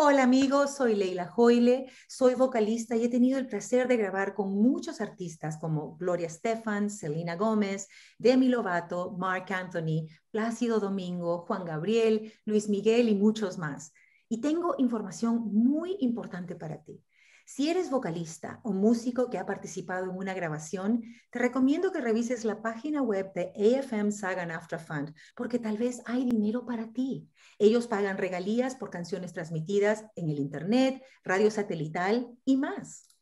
Hola amigos, soy Leila Joyle, soy vocalista y he tenido el placer de grabar con muchos artistas como Gloria Estefan, Selena Gómez, Demi Lovato, Mark Anthony, Plácido Domingo, Juan Gabriel, Luis Miguel y muchos más. Y tengo información muy importante para ti. Si eres vocalista o músico que ha participado en una grabación, te recomiendo que revises la página web de AFM Sagan After Fund, porque tal vez hay dinero para ti. Ellos pagan regalías por canciones transmitidas en el Internet, radio satelital y más.